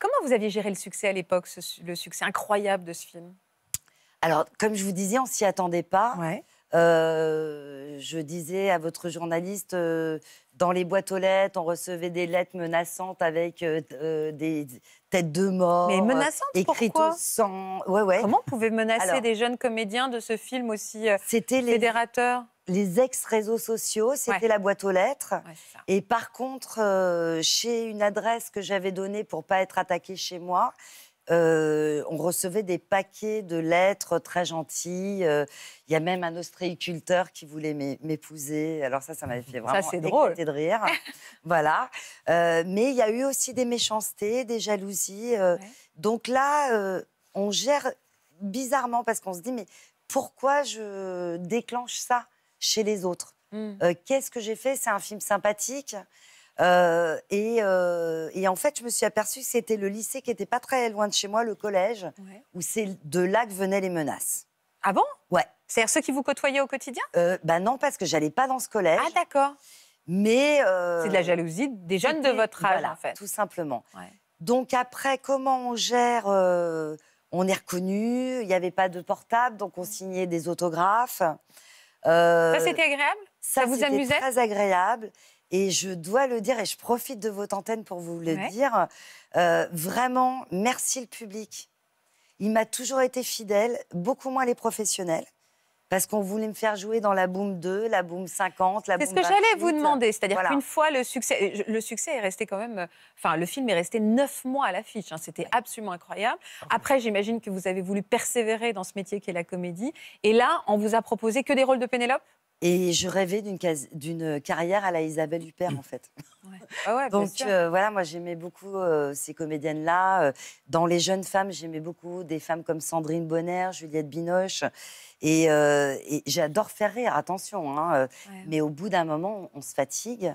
Comment vous aviez géré le succès à l'époque, le succès incroyable de ce film Alors, comme je vous disais, on s'y attendait pas. Euh, je disais à votre journaliste, euh, dans les boîtes aux lettres, on recevait des lettres menaçantes avec euh, des têtes de mort. Mais menaçantes, écrites Comment pouvaient pouvait menacer des jeunes comédiens de ce film aussi fédérateur les ex-réseaux sociaux, c'était la boîte aux lettres. et par contre, euh, chez une adresse que j'avais donnée pour pas être attaquée chez moi, euh, on recevait des paquets de lettres très gentilles. Euh, il y a même un ostréiculteur qui voulait m'épouser. Alors ça, ça m'avait fait vraiment ça, drôle. de rire. voilà. mais il y a eu aussi des méchancetés, des jalousies. Donc là, on gère bizarrement parce qu'on se dit mais pourquoi je déclenche ça chez les autres. Hmm. Euh, qu'est-ce que j'ai fait C'est un film sympathique. Euh, euh, et, en fait, je me suis aperçue que c'était le lycée qui n'était pas très loin de chez moi, le collège, où c'est de là que venaient les menaces. Ah bon Ouais. C'est-à-dire ceux qui vous côtoyaient au quotidien Ben non, parce que j'allais pas dans ce collège. Ah d'accord. Mais c'est de la jalousie des jeunes de votre âge, en fait. Tout simplement. Donc après, comment on gère on est reconnu, il n'y avait pas de portable, donc on hmm. signait des autographes. Euh, ça, c'était agréable Ça, vous amusait très agréable. Et je dois le dire, et je profite de votre antenne pour vous le dire, euh, vraiment, merci le public. Il m'a toujours été fidèle, beaucoup moins les professionnels. Parce qu'on voulait me faire jouer dans la Boom 2, la Boom 50, la Boom C'est ce que j'allais vous demander. C'est-à-dire qu'une fois le succès, euh, le succès est resté quand même. Euh, enfin, le film est resté neuf mois à l'affiche. Hein, c'était absolument incroyable. Après, j'imagine que vous avez voulu persévérer dans ce métier qui est la comédie. Et là, on vous a proposé que des rôles de Pénélope et je rêvais d'une carrière à la Isabelle Huppert, en fait. Ah Donc euh, voilà, moi j'aimais beaucoup euh, ces comédiennes-là. Euh, dans les jeunes femmes, j'aimais beaucoup des femmes comme Sandrine Bonner, Juliette Binoche. Et, j'adore faire rire, attention. Hein, mais au bout d'un moment, on se fatigue.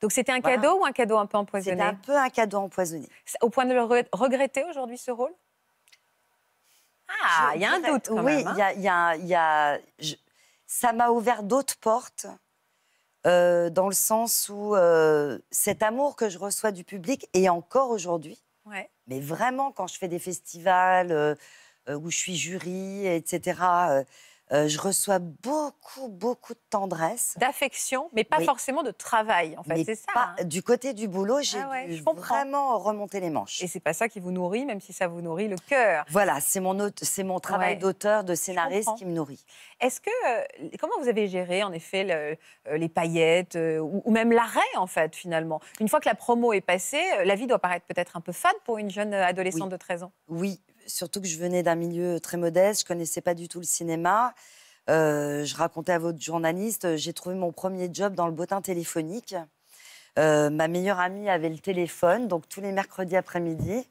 Donc c'était un cadeau ou un cadeau un peu empoisonné C'était un peu un cadeau empoisonné. Au point de le regretter aujourd'hui, ce rôle ah, il y a un doute oui, hein. il y a, ça m'a ouvert d'autres portes. Euh, dans le sens où euh, cet amour que je reçois du public et encore aujourd'hui, mais vraiment quand je fais des festivals euh, où je suis jury, etc., euh, je reçois beaucoup, beaucoup de tendresse. D'affection, mais pas forcément de travail, en fait. C'est ça. Pas, hein. Du côté du boulot, j'ai ah vraiment remonter les manches. Et c'est pas ça qui vous nourrit, même si ça vous nourrit le cœur. Voilà, c'est mon, mon travail d'auteur, de scénariste qui me nourrit. Est-ce que. Euh, comment vous avez géré, en effet, euh, les paillettes ou, même l'arrêt, en fait, finalement Une fois que la promo est passée, la vie doit paraître peut-être un peu fade pour une jeune adolescente de 13 ans. Oui, surtout que je venais d'un milieu très modeste, je connaissais pas du tout le cinéma. Euh, je racontais à votre journaliste, euh, j'ai trouvé mon premier job dans le bottin téléphonique. Euh, ma meilleure amie avait le téléphone, donc tous les mercredis après-midi,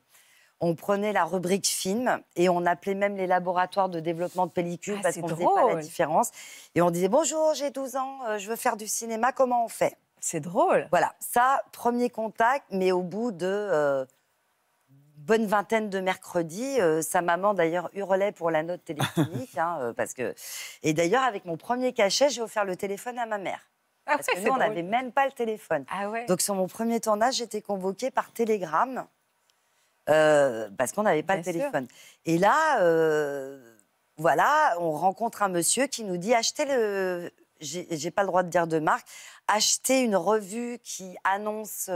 on prenait la rubrique film et on appelait même les laboratoires de développement de pellicules ah, parce qu'on ne faisait pas la différence. Et on disait bonjour, j'ai 12 ans, je veux faire du cinéma, comment on fait C'est drôle. Voilà, ça, premier contact, mais au bout de bonne vingtaine de mercredis. Euh, sa maman, d'ailleurs, hurlait pour la note téléphonique. Hein, euh, parce que... Et d'ailleurs, avec mon premier cachet, j'ai offert le téléphone à ma mère. Ah parce que nous, on n'avait même pas le téléphone. Ah Donc, sur mon premier tournage, j'étais convoquée par télégramme. Euh, parce qu'on n'avait pas le téléphone. Et là, voilà, on rencontre un monsieur qui nous dit achetez le. J'ai pas le droit de dire de marque. Achetez une revue qui annonce.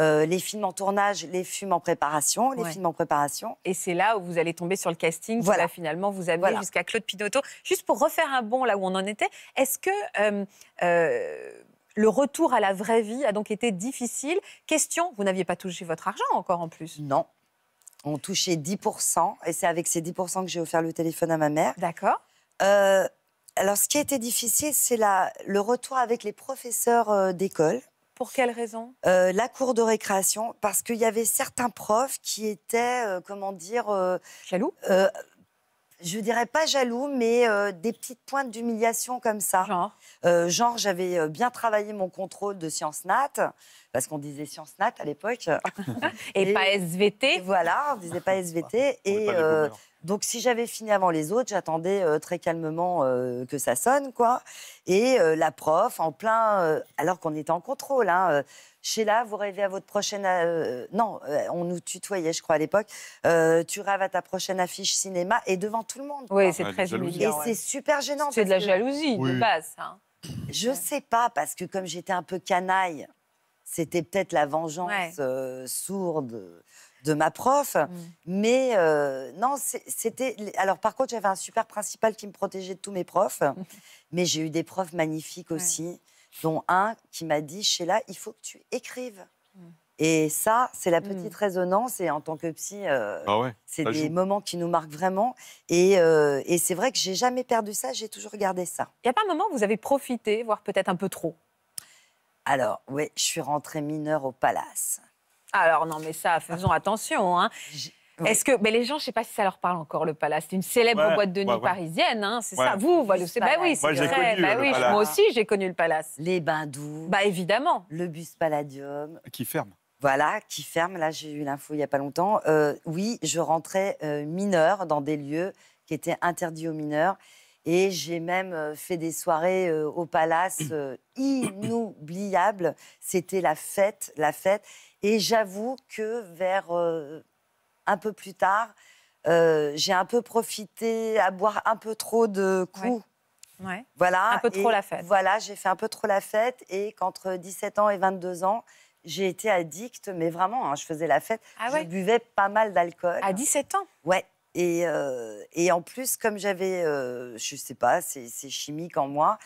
Euh, les films en tournage, les films en préparation, les films en préparation. Et c'est là où vous allez tomber sur le casting voilà. finalement vous amener jusqu'à Claude Pinoteau. Juste pour refaire un bond là où on en était, est-ce que euh, euh, le retour à la vraie vie a donc été difficile Question, vous n'aviez pas touché votre argent encore en plus Non. On touchait 10%, et c'est avec ces 10% que j'ai offert le téléphone à ma mère. D'accord. alors, ce qui a été difficile, c'est le retour avec les professeurs d'école. Pour quelle raison euh, La cour de récréation, parce qu'il y avait certains profs qui étaient, euh, comment dire... Euh, jaloux Je dirais pas jaloux, mais des petites pointes d'humiliation comme ça. Genre Genre, j'avais bien travaillé mon contrôle de sciences nat, parce qu'on disait sciences nat à l'époque. et, pas SVT Voilà, on disait pas SVT. et... Donc si j'avais fini avant les autres, j'attendais euh, très calmement euh, que ça sonne, quoi. Et euh, la prof, en plein, alors qu'on était en contrôle, hein, Sheila, vous rêvez à votre prochaine, non, on nous tutoyait, je crois à l'époque. tu rêves à ta prochaine affiche cinéma et devant tout le monde. Oui, c'est très humiliant. Et c'est super gênant. C'est de la jalousie oui. de base. Hein. Je sais pas parce que comme j'étais un peu canaille, c'était peut-être la vengeance sourde de ma prof. Mm. Mais euh, non, c'était. Alors, par contre, j'avais un super principal qui me protégeait de tous mes profs. Mais j'ai eu des profs magnifiques aussi, dont un qui m'a dit Sheila, il faut que tu écrives. Mm. Et ça, c'est la mm. petite résonance. Et en tant que psy, euh, ah c'est des moments qui nous marquent vraiment. Et, euh, et c'est vrai que j'ai jamais perdu ça. J'ai toujours gardé ça. Il n'y a pas un moment où vous avez profité, voire peut-être un peu trop alors, oui, je suis rentrée mineure au palace. Alors non, mais ça, faisons attention. Hein. Est-ce que mais les gens, je ne sais pas si ça leur parle encore le Palace. C'est une célèbre boîte de nuit parisienne, hein, c'est ça. Vous, vous bah c'est oui, c'est vrai. Bah moi aussi, j'ai connu le Palace. Les bains doux. Bah évidemment. Le bus Palladium. Qui ferme. Voilà, qui ferme. Là, j'ai eu l'info il n'y a pas longtemps. Euh, oui, je rentrais euh, mineur dans des lieux qui étaient interdits aux mineurs. Et j'ai même euh, fait des soirées au Palace inoubliables. C'était la fête, la fête. Et j'avoue que vers euh, un peu plus tard, euh, j'ai un peu profité à boire un peu trop de coups. Ouais. Voilà. Un peu trop la fête. Voilà, j'ai fait un peu trop la fête et qu'entre 17 ans et 22 ans, j'ai été addict, mais vraiment, hein, je faisais la fête. Ah je buvais pas mal d'alcool. À 17 ans Ouais. Et, euh, et en plus, comme j'avais, je sais pas, c'est chimique en moi,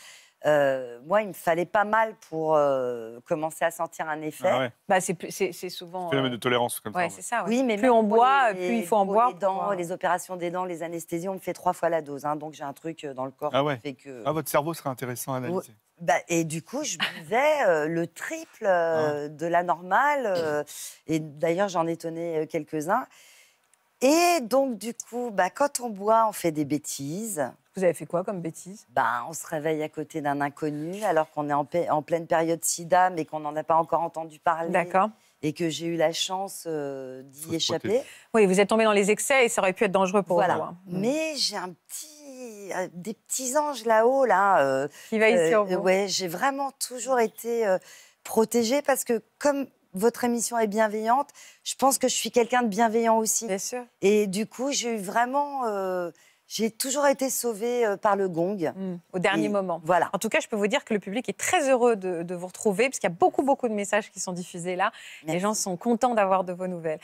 euh, moi, il me fallait pas mal pour euh, commencer à sentir un effet. Ah bah, c'est souvent. Le phénomène euh, de tolérance, comme ça. ça c'est Oui, mais plus on boit, plus il faut en boire. Les, les opérations des dents, les anesthésies, on me fait trois fois la dose. Hein. donc j'ai un truc dans le corps ah qui fait que. Ah, votre cerveau serait intéressant à analyser. Bah, et du coup, je buvais le triple ah de la normale. et d'ailleurs, j'en étonnais quelques-uns. Et donc, du coup, bah, quand on boit, on fait des bêtises. Vous avez fait quoi comme bêtise ben, On se réveille à côté d'un inconnu alors qu'on est en, en, pleine période sida mais qu'on n'en a pas encore entendu parler. D'accord. Et que j'ai eu la chance euh, d'y échapper. Oui, vous êtes tombé dans les excès et ça aurait pu être dangereux pour vous. Hein. Mm. Mais j'ai un petit, euh, des petits anges là-haut, là. Euh, Qui veillent sur vous. Ouais, j'ai vraiment toujours été protégée parce que comme votre émission est bienveillante, je pense que je suis quelqu'un de bienveillant aussi. Bien sûr. Et du coup, j'ai eu vraiment j'ai toujours été sauvée euh, par le gong. Hmm. au dernier moment. Voilà. En tout cas, je peux vous dire que le public est très heureux de, vous retrouver, parce qu'il y a beaucoup, beaucoup de messages qui sont diffusés là. Les gens sont contents d'avoir de vos nouvelles.